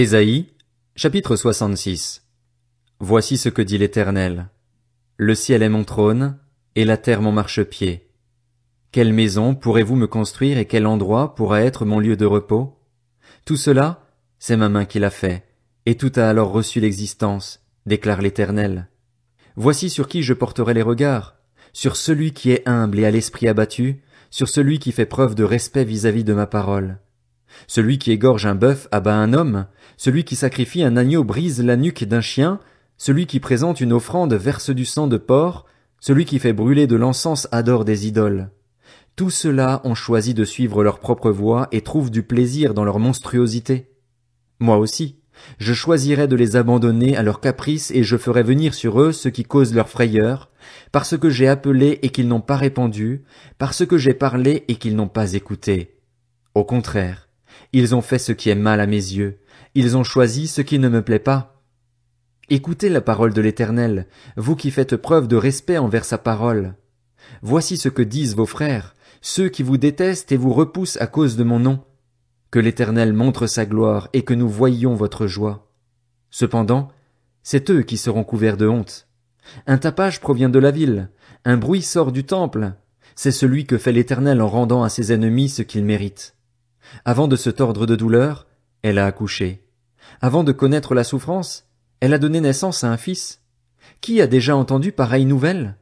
Ésaïe, chapitre 66. Voici ce que dit l'Éternel. Le ciel est mon trône, et la terre mon marchepied. Quelle maison pourrez-vous me construire et quel endroit pourra être mon lieu de repos? Tout cela, c'est ma main qui l'a fait, et tout a alors reçu l'existence, déclare l'Éternel. Voici sur qui je porterai les regards, sur celui qui est humble et à l'esprit abattu, sur celui qui fait preuve de respect vis à -vis de ma parole celui qui égorge un bœuf abat un homme, celui qui sacrifie un agneau brise la nuque d'un chien, celui qui présente une offrande verse du sang de porc, celui qui fait brûler de l'encens adore des idoles. Tous ceux-là ont choisi de suivre leur propre voie et trouvent du plaisir dans leur monstruosité. Moi aussi, je choisirais de les abandonner à leurs caprices et je ferai venir sur eux ce qui cause leur frayeur, parce que j'ai appelé et qu'ils n'ont pas répondu, parce que j'ai parlé et qu'ils n'ont pas écouté. Au contraire, ils ont fait ce qui est mal à mes yeux. Ils ont choisi ce qui ne me plaît pas. Écoutez la parole de l'Éternel, vous qui faites preuve de respect envers sa parole. Voici ce que disent vos frères, ceux qui vous détestent et vous repoussent à cause de mon nom. Que l'Éternel montre sa gloire et que nous voyions votre joie. Cependant, c'est eux qui seront couverts de honte. Un tapage provient de la ville, un bruit sort du temple, c'est celui que fait l'Éternel en rendant à ses ennemis ce qu'ils méritent. Avant de se tordre de douleur, elle a accouché. Avant de connaître la souffrance, elle a donné naissance à un fils. Qui a déjà entendu pareille nouvelle?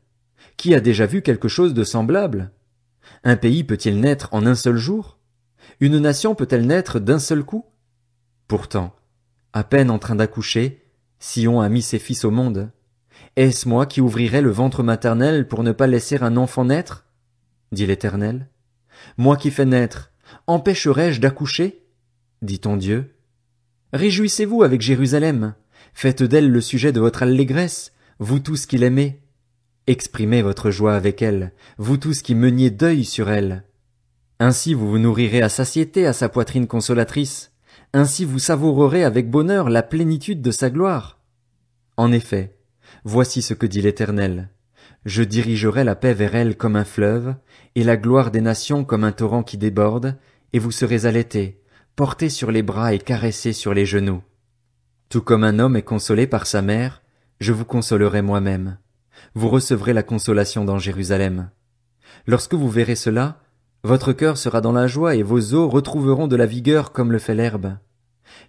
Qui a déjà vu quelque chose de semblable? Un pays peut-il naître en un seul jour? Une nation peut-elle naître d'un seul coup? Pourtant, à peine en train d'accoucher, Sion a mis ses fils au monde. Est-ce moi qui ouvrirai le ventre maternel pour ne pas laisser un enfant naître? dit l'Éternel. Moi qui fais naître, Empêcherai-je d'accoucher dit-on Dieu. Réjouissez-vous avec Jérusalem, faites d'elle le sujet de votre allégresse, vous tous qui l'aimez. Exprimez votre joie avec elle, vous tous qui meniez deuil sur elle. Ainsi vous vous nourrirez à satiété à sa poitrine consolatrice, ainsi vous savourerez avec bonheur la plénitude de sa gloire. En effet, voici ce que dit l'Éternel. Je dirigerai la paix vers elle comme un fleuve, et la gloire des nations comme un torrent qui déborde, et vous serez allaité, porté sur les bras et caressés sur les genoux. Tout comme un homme est consolé par sa mère, je vous consolerai moi-même. Vous recevrez la consolation dans Jérusalem. Lorsque vous verrez cela, votre cœur sera dans la joie et vos os retrouveront de la vigueur comme le fait l'herbe.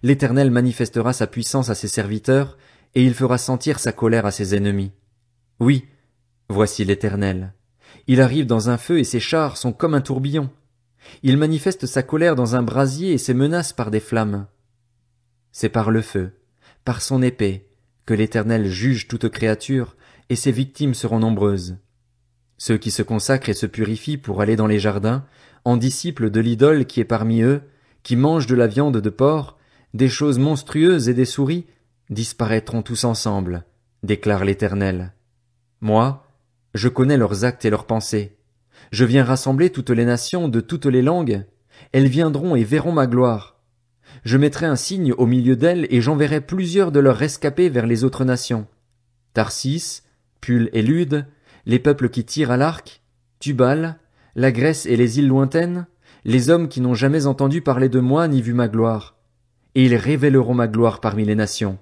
L'Éternel manifestera sa puissance à ses serviteurs, et il fera sentir sa colère à ses ennemis. Oui, voici l'Éternel. Il arrive dans un feu et ses chars sont comme un tourbillon. Il manifeste sa colère dans un brasier et ses menaces par des flammes. C'est par le feu, par son épée, que l'Éternel juge toute créature, et ses victimes seront nombreuses. Ceux qui se consacrent et se purifient pour aller dans les jardins, en disciples de l'idole qui est parmi eux, qui mangent de la viande de porc, des choses monstrueuses et des souris, disparaîtront tous ensemble, déclare l'Éternel. Moi, je connais leurs actes et leurs pensées. Je viens rassembler toutes les nations de toutes les langues, elles viendront et verront ma gloire. Je mettrai un signe au milieu d'elles et j'enverrai plusieurs de leurs rescapés vers les autres nations. Tarsis, Pul et Lude, les peuples qui tirent à l'arc, Tubal, la Grèce et les îles lointaines, les hommes qui n'ont jamais entendu parler de moi ni vu ma gloire. Et ils révéleront ma gloire parmi les nations.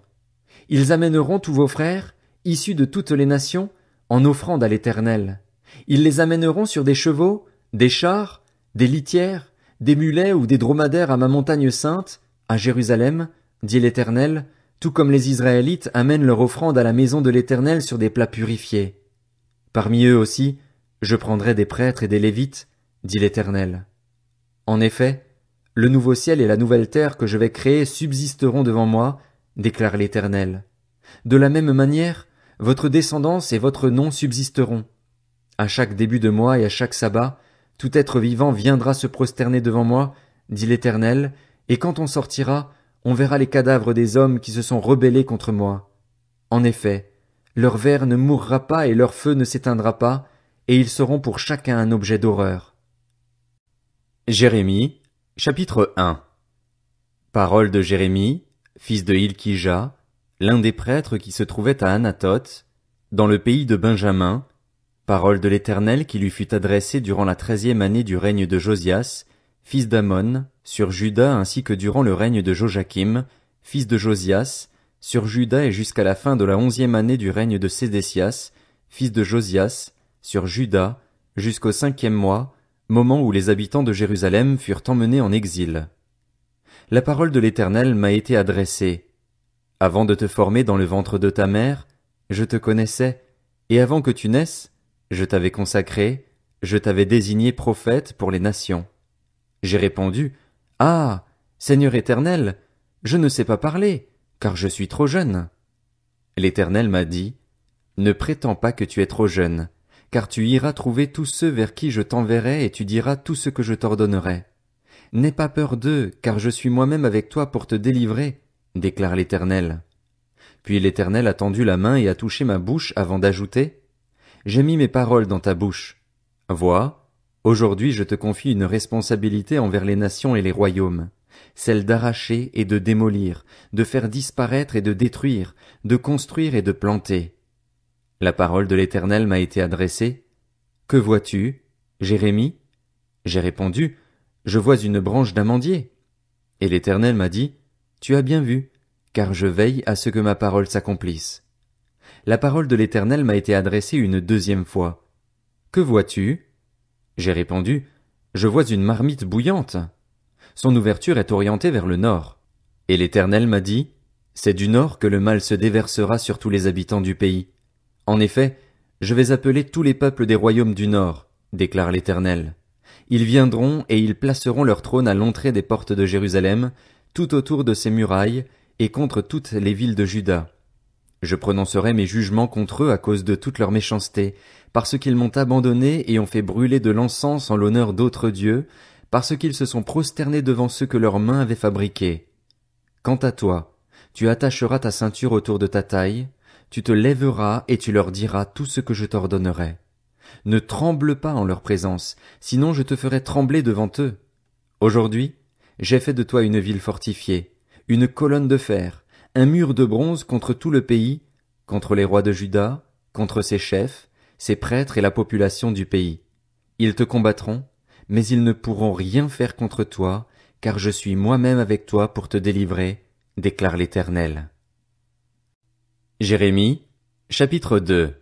Ils amèneront tous vos frères, issus de toutes les nations, en offrande à l'Éternel. Ils les amèneront sur des chevaux, des chars, des litières, des mulets ou des dromadaires à ma montagne sainte, à Jérusalem, dit l'Éternel, tout comme les Israélites amènent leur offrande à la maison de l'Éternel sur des plats purifiés. Parmi eux aussi, je prendrai des prêtres et des Lévites, dit l'Éternel. En effet, le nouveau ciel et la nouvelle terre que je vais créer subsisteront devant moi, déclare l'Éternel. De la même manière, votre descendance et votre nom subsisteront. À chaque début de mois et à chaque sabbat, tout être vivant viendra se prosterner devant moi, dit l'Éternel, et quand on sortira, on verra les cadavres des hommes qui se sont rebellés contre moi. En effet, leur verre ne mourra pas et leur feu ne s'éteindra pas, et ils seront pour chacun un objet d'horreur. Jérémie, chapitre 1 Parole de Jérémie, fils de Hilkija, l'un des prêtres qui se trouvait à Anatote, dans le pays de Benjamin, Parole de l'Éternel qui lui fut adressée durant la treizième année du règne de Josias, fils d'Amon, sur Juda ainsi que durant le règne de Joachim, fils de Josias, sur Juda et jusqu'à la fin de la onzième année du règne de Sédécias, fils de Josias, sur Juda, jusqu'au cinquième mois, moment où les habitants de Jérusalem furent emmenés en exil. La parole de l'Éternel m'a été adressée. Avant de te former dans le ventre de ta mère, je te connaissais, et avant que tu naisses, je t'avais consacré, je t'avais désigné prophète pour les nations. J'ai répondu, Ah, Seigneur éternel, je ne sais pas parler, car je suis trop jeune. L'Éternel m'a dit, Ne prétends pas que tu es trop jeune, car tu iras trouver tous ceux vers qui je t'enverrai et tu diras tout ce que je t'ordonnerai. N'aie pas peur d'eux, car je suis moi-même avec toi pour te délivrer, déclare l'Éternel. Puis l'Éternel a tendu la main et a touché ma bouche avant d'ajouter, j'ai mis mes paroles dans ta bouche. Vois, aujourd'hui je te confie une responsabilité envers les nations et les royaumes, celle d'arracher et de démolir, de faire disparaître et de détruire, de construire et de planter. La parole de l'Éternel m'a été adressée. Que vois-tu, Jérémie? J'ai répondu, Je vois une branche d'amandier. Et l'Éternel m'a dit, Tu as bien vu, car je veille à ce que ma parole s'accomplisse la parole de l'Éternel m'a été adressée une deuxième fois. Que vois-tu? J'ai répondu, Je vois une marmite bouillante. Son ouverture est orientée vers le nord. Et l'Éternel m'a dit, C'est du nord que le mal se déversera sur tous les habitants du pays. En effet, je vais appeler tous les peuples des royaumes du nord, déclare l'Éternel. Ils viendront et ils placeront leur trône à l'entrée des portes de Jérusalem, tout autour de ses murailles, et contre toutes les villes de Juda. Je prononcerai mes jugements contre eux à cause de toute leur méchanceté, parce qu'ils m'ont abandonné et ont fait brûler de l'encens en l'honneur d'autres dieux, parce qu'ils se sont prosternés devant ceux que leurs mains avaient fabriqués. Quant à toi, tu attacheras ta ceinture autour de ta taille, tu te lèveras et tu leur diras tout ce que je t'ordonnerai. Ne tremble pas en leur présence, sinon je te ferai trembler devant eux. Aujourd'hui, j'ai fait de toi une ville fortifiée, une colonne de fer, un mur de bronze contre tout le pays, contre les rois de Juda, contre ses chefs, ses prêtres et la population du pays. Ils te combattront, mais ils ne pourront rien faire contre toi, car je suis moi-même avec toi pour te délivrer, déclare l'Éternel. Jérémie, chapitre 2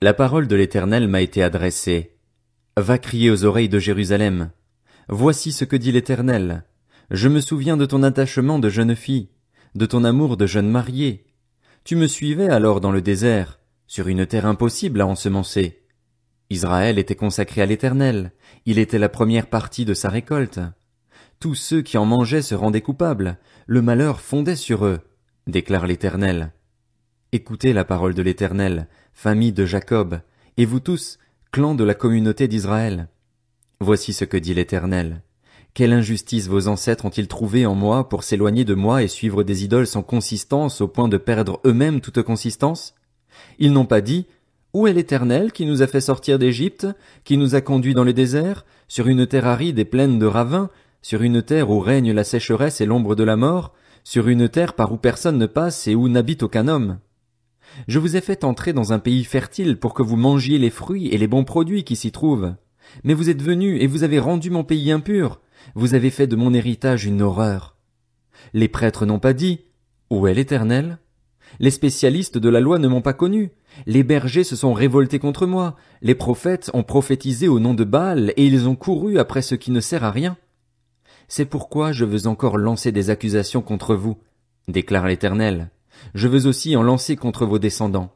La parole de l'Éternel m'a été adressée. Va crier aux oreilles de Jérusalem. Voici ce que dit l'Éternel. Je me souviens de ton attachement de jeune fille, de ton amour de jeune marié. Tu me suivais alors dans le désert, sur une terre impossible à ensemencer. Israël était consacré à l'Éternel, il était la première partie de sa récolte. Tous ceux qui en mangeaient se rendaient coupables, le malheur fondait sur eux, déclare l'Éternel. Écoutez la parole de l'Éternel, famille de Jacob, et vous tous, clans de la communauté d'Israël. Voici ce que dit l'Éternel. Quelle injustice vos ancêtres ont-ils trouvé en moi pour s'éloigner de moi et suivre des idoles sans consistance au point de perdre eux-mêmes toute consistance? Ils n'ont pas dit, où est l'Éternel qui nous a fait sortir d'Égypte, qui nous a conduits dans les déserts, sur une terre aride et pleine de ravins, sur une terre où règne la sécheresse et l'ombre de la mort, sur une terre par où personne ne passe et où n'habite aucun homme? Je vous ai fait entrer dans un pays fertile pour que vous mangiez les fruits et les bons produits qui s'y trouvent. Mais vous êtes venus et vous avez rendu mon pays impur, vous avez fait de mon héritage une horreur. Les prêtres n'ont pas dit Où est l'Éternel? Les spécialistes de la loi ne m'ont pas connu. Les bergers se sont révoltés contre moi. Les prophètes ont prophétisé au nom de Baal et ils ont couru après ce qui ne sert à rien. C'est pourquoi je veux encore lancer des accusations contre vous, déclare l'Éternel. Je veux aussi en lancer contre vos descendants.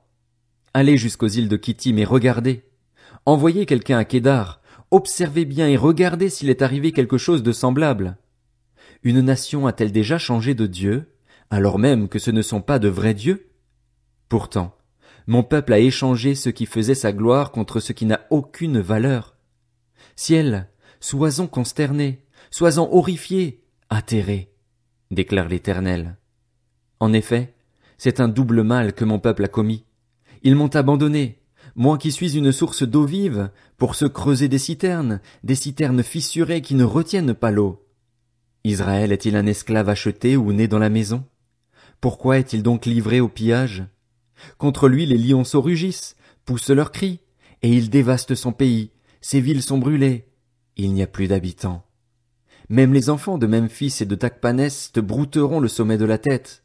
Allez jusqu'aux îles de Kittim et regardez. Envoyez quelqu'un à Kedar. » Observez bien et regardez s'il est arrivé quelque chose de semblable. Une nation a-t-elle déjà changé de Dieu, alors même que ce ne sont pas de vrais dieux? Pourtant, mon peuple a échangé ce qui faisait sa gloire contre ce qui n'a aucune valeur. Ciel, sois-en consterné, sois-en horrifié, atterré, déclare l'Éternel. En effet, c'est un double mal que mon peuple a commis. Ils m'ont abandonné, moi qui suis une source d'eau vive, pour se creuser des citernes, des citernes fissurées qui ne retiennent pas l'eau. Israël est-il un esclave acheté ou né dans la maison? Pourquoi est-il donc livré au pillage? Contre lui les se rugissent, poussent leurs cris, et il dévaste son pays, ses villes sont brûlées, il n'y a plus d'habitants. Même les enfants de Memphis et de Tacpanès te brouteront le sommet de la tête.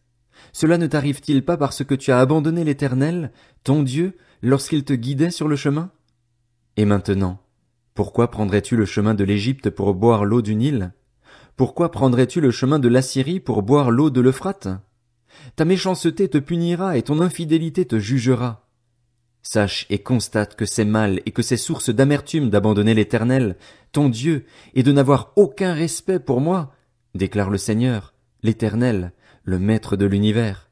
Cela ne t'arrive-t-il pas parce que tu as abandonné l'Éternel, ton Dieu, lorsqu'il te guidait sur le chemin Et maintenant, pourquoi prendrais-tu le chemin de l'Égypte pour boire l'eau du Nil Pourquoi prendrais-tu le chemin de l'Assyrie pour boire l'eau de l'Euphrate Ta méchanceté te punira et ton infidélité te jugera. Sache et constate que c'est mal et que c'est source d'amertume d'abandonner l'Éternel, ton Dieu, et de n'avoir aucun respect pour moi, déclare le Seigneur, l'Éternel, le maître de l'univers.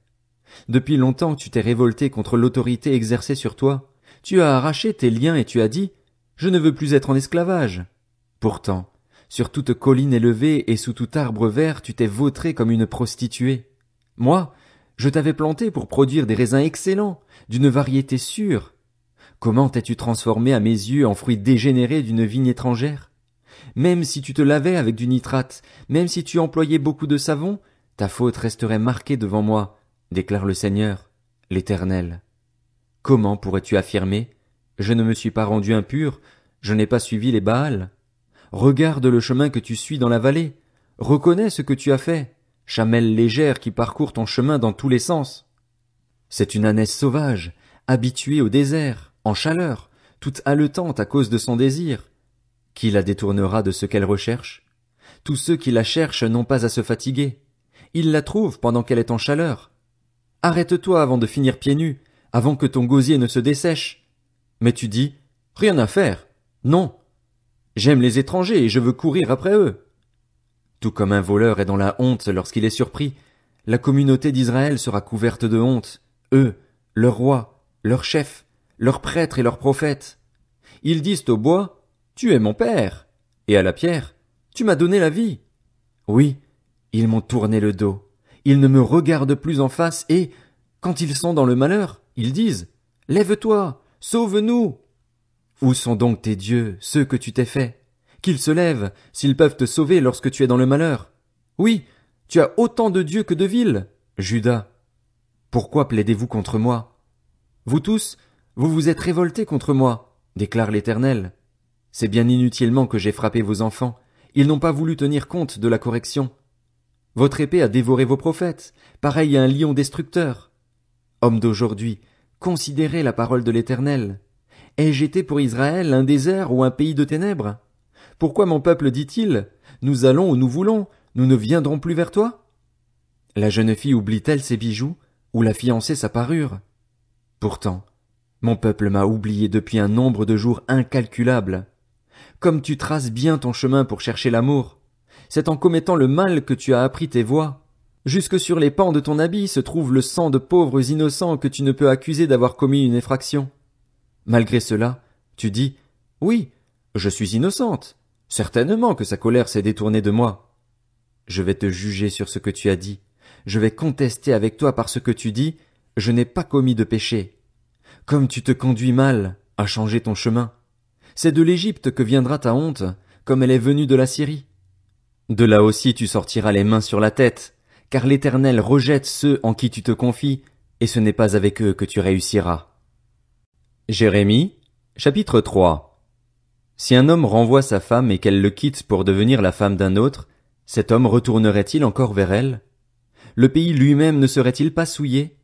Depuis longtemps tu t'es révolté contre l'autorité exercée sur toi, tu as arraché tes liens et tu as dit Je ne veux plus être en esclavage. Pourtant, sur toute colline élevée et sous tout arbre vert tu t'es vautré comme une prostituée. Moi, je t'avais planté pour produire des raisins excellents, d'une variété sûre. Comment t'es-tu transformé à mes yeux en fruit dégénéré d'une vigne étrangère? Même si tu te lavais avec du nitrate, même si tu employais beaucoup de savon, ta faute resterait marquée devant moi, déclare le Seigneur, l'Éternel. Comment pourrais-tu affirmer Je ne me suis pas rendu impur, je n'ai pas suivi les Baals. Regarde le chemin que tu suis dans la vallée, reconnais ce que tu as fait, chamelle légère qui parcourt ton chemin dans tous les sens. C'est une ânesse sauvage, habituée au désert, en chaleur, toute haletante à cause de son désir. Qui la détournera de ce qu'elle recherche? Tous ceux qui la cherchent n'ont pas à se fatiguer. Il la trouve pendant qu'elle est en chaleur. Arrête-toi avant de finir pieds nus, avant que ton gosier ne se dessèche. Mais tu dis, rien à faire. Non. J'aime les étrangers et je veux courir après eux. Tout comme un voleur est dans la honte lorsqu'il est surpris, la communauté d'Israël sera couverte de honte, eux, leur roi, leur chef, leurs prêtres et leurs prophètes. Ils disent au bois, tu es mon père, et à la pierre, tu m'as donné la vie. Oui, ils m'ont tourné le dos. Ils ne me regardent plus en face et, quand ils sont dans le malheur, ils disent Lève-toi, sauve-nous Où sont donc tes dieux, ceux que tu t'es faits Qu'ils se lèvent, s'ils peuvent te sauver lorsque tu es dans le malheur. Oui, tu as autant de dieux que de villes. Judas, pourquoi plaidez-vous contre moi Vous tous, vous vous êtes révoltés contre moi, déclare l'Éternel. C'est bien inutilement que j'ai frappé vos enfants. Ils n'ont pas voulu tenir compte de la correction. Votre épée a dévoré vos prophètes, pareil à un lion destructeur. Homme d'aujourd'hui, considérez la parole de l'Éternel. Ai-je été pour Israël un désert ou un pays de ténèbres? Pourquoi mon peuple dit-il, nous allons où nous voulons, nous ne viendrons plus vers toi? La jeune fille oublie-t-elle ses bijoux, ou la fiancée sa parure? Pourtant, mon peuple m'a oublié depuis un nombre de jours incalculable. Comme tu traces bien ton chemin pour chercher l'amour, c'est en commettant le mal que tu as appris tes voies. Jusque sur les pans de ton habit se trouve le sang de pauvres innocents que tu ne peux accuser d'avoir commis une effraction. Malgré cela, tu dis, oui, je suis innocente. Certainement que sa colère s'est détournée de moi. Je vais te juger sur ce que tu as dit. Je vais contester avec toi par ce que tu dis, je n'ai pas commis de péché. Comme tu te conduis mal à changer ton chemin. C'est de l'Égypte que viendra ta honte, comme elle est venue de la Syrie. De là aussi tu sortiras les mains sur la tête, car l'Éternel rejette ceux en qui tu te confies, et ce n'est pas avec eux que tu réussiras. Jérémie, chapitre 3 Si un homme renvoie sa femme et qu'elle le quitte pour devenir la femme d'un autre, cet homme retournerait-il encore vers elle Le pays lui-même ne serait-il pas souillé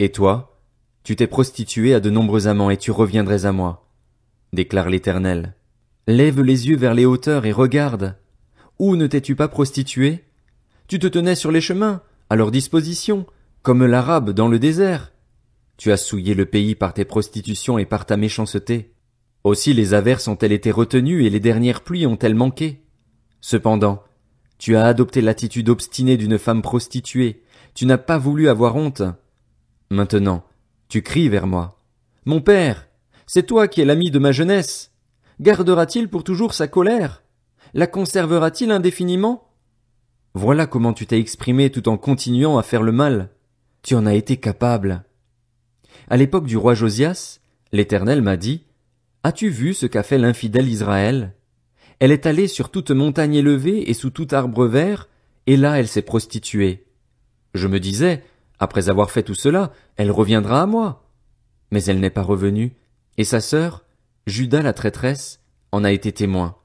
Et toi, tu t'es prostitué à de nombreux amants et tu reviendrais à moi, déclare l'Éternel. Lève les yeux vers les hauteurs et regarde, où ne t'es-tu pas prostituée Tu te tenais sur les chemins, à leur disposition, comme l'arabe dans le désert. Tu as souillé le pays par tes prostitutions et par ta méchanceté. Aussi les averses ont-elles été retenues et les dernières pluies ont-elles manqué. Cependant, tu as adopté l'attitude obstinée d'une femme prostituée, tu n'as pas voulu avoir honte. Maintenant, tu cries vers moi. Mon père, c'est toi qui es l'ami de ma jeunesse. Gardera-t-il pour toujours sa colère? la conservera-t-il indéfiniment Voilà comment tu t'es exprimé tout en continuant à faire le mal. Tu en as été capable. À l'époque du roi Josias, l'Éternel m'a dit, As-tu vu ce qu'a fait l'infidèle Israël? Elle est allée sur toute montagne élevée et sous tout arbre vert, et là elle s'est prostituée. Je me disais, après avoir fait tout cela, elle reviendra à moi. Mais elle n'est pas revenue, et sa sœur, Judas la traîtresse, en a été témoin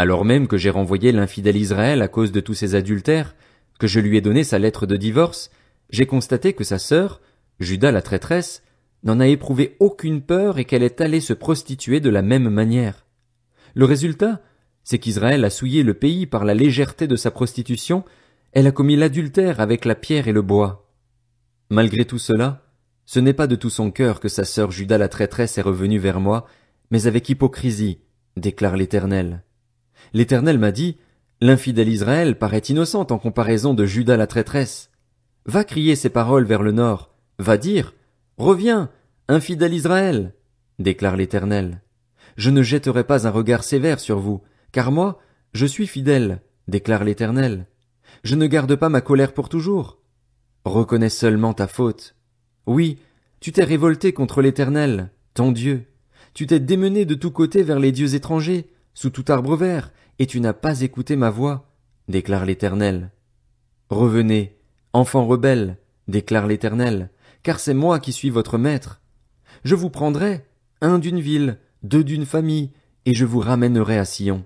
alors même que j'ai renvoyé l'infidèle Israël à cause de tous ses adultères, que je lui ai donné sa lettre de divorce, j'ai constaté que sa sœur, Judas la traîtresse, n'en a éprouvé aucune peur et qu'elle est allée se prostituer de la même manière. Le résultat, c'est qu'Israël a souillé le pays par la légèreté de sa prostitution, elle a commis l'adultère avec la pierre et le bois. Malgré tout cela, ce n'est pas de tout son cœur que sa sœur Judas la traîtresse est revenue vers moi, mais avec hypocrisie, déclare l'Éternel l'Éternel m'a dit, L'infidèle Israël paraît innocente en comparaison de Judas la traîtresse. Va crier ces paroles vers le nord, va dire, Reviens, infidèle Israël, déclare l'Éternel. Je ne jetterai pas un regard sévère sur vous, car moi, je suis fidèle, déclare l'Éternel. Je ne garde pas ma colère pour toujours. Reconnais seulement ta faute. Oui, tu t'es révolté contre l'Éternel, ton Dieu. Tu t'es démené de tous côtés vers les dieux étrangers, sous tout arbre vert, et tu n'as pas écouté ma voix, déclare l'Éternel. Revenez, enfants rebelles, déclare l'Éternel, car c'est moi qui suis votre maître. Je vous prendrai, un d'une ville, deux d'une famille, et je vous ramènerai à Sion.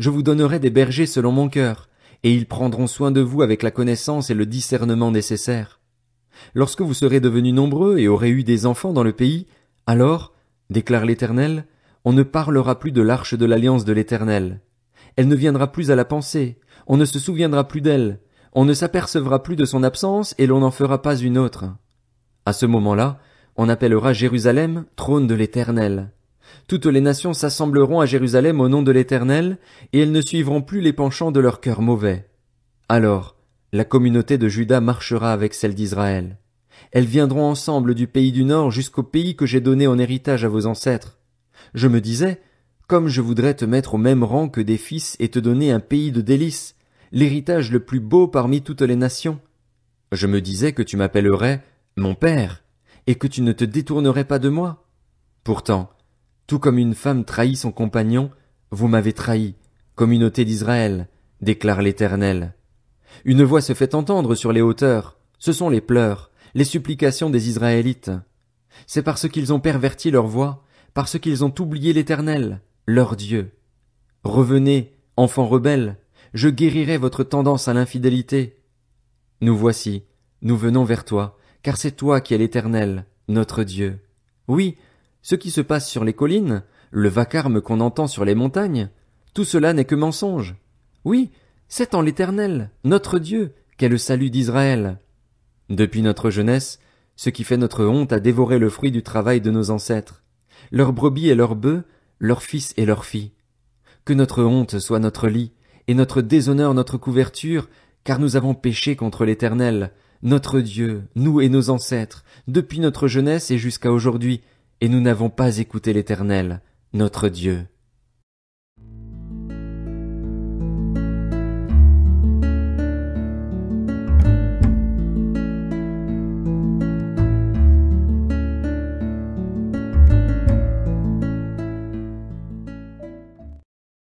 Je vous donnerai des bergers selon mon cœur, et ils prendront soin de vous avec la connaissance et le discernement nécessaires. Lorsque vous serez devenus nombreux et aurez eu des enfants dans le pays, alors, déclare l'Éternel, on ne parlera plus de l'arche de l'alliance de l'Éternel. Elle ne viendra plus à la pensée, on ne se souviendra plus d'elle, on ne s'apercevra plus de son absence et l'on n'en fera pas une autre. À ce moment-là, on appellera Jérusalem trône de l'Éternel. Toutes les nations s'assembleront à Jérusalem au nom de l'Éternel, et elles ne suivront plus les penchants de leur cœur mauvais. Alors, la communauté de Juda marchera avec celle d'Israël. Elles viendront ensemble du pays du nord jusqu'au pays que j'ai donné en héritage à vos ancêtres. Je me disais, comme je voudrais te mettre au même rang que des fils et te donner un pays de délices, l'héritage le plus beau parmi toutes les nations. Je me disais que tu m'appellerais mon père, et que tu ne te détournerais pas de moi. Pourtant, tout comme une femme trahit son compagnon, vous m'avez trahi, communauté d'Israël, déclare l'Éternel. Une voix se fait entendre sur les hauteurs, ce sont les pleurs, les supplications des Israélites. C'est parce qu'ils ont perverti leur voix, parce qu'ils ont oublié l'Éternel leur Dieu. Revenez, enfants rebelles, je guérirai votre tendance à l'infidélité. Nous voici, nous venons vers toi, car c'est toi qui es l'Éternel, notre Dieu. Oui, ce qui se passe sur les collines, le vacarme qu'on entend sur les montagnes, tout cela n'est que mensonge. Oui, c'est en l'Éternel, notre Dieu, qu'est le salut d'Israël. Depuis notre jeunesse, ce qui fait notre honte a dévoré le fruit du travail de nos ancêtres. Leurs brebis et leurs bœufs leurs fils et leurs fille. Que notre honte soit notre lit, et notre déshonneur notre couverture, car nous avons péché contre l'Éternel, notre Dieu, nous et nos ancêtres, depuis notre jeunesse et jusqu'à aujourd'hui, et nous n'avons pas écouté l'Éternel, notre Dieu.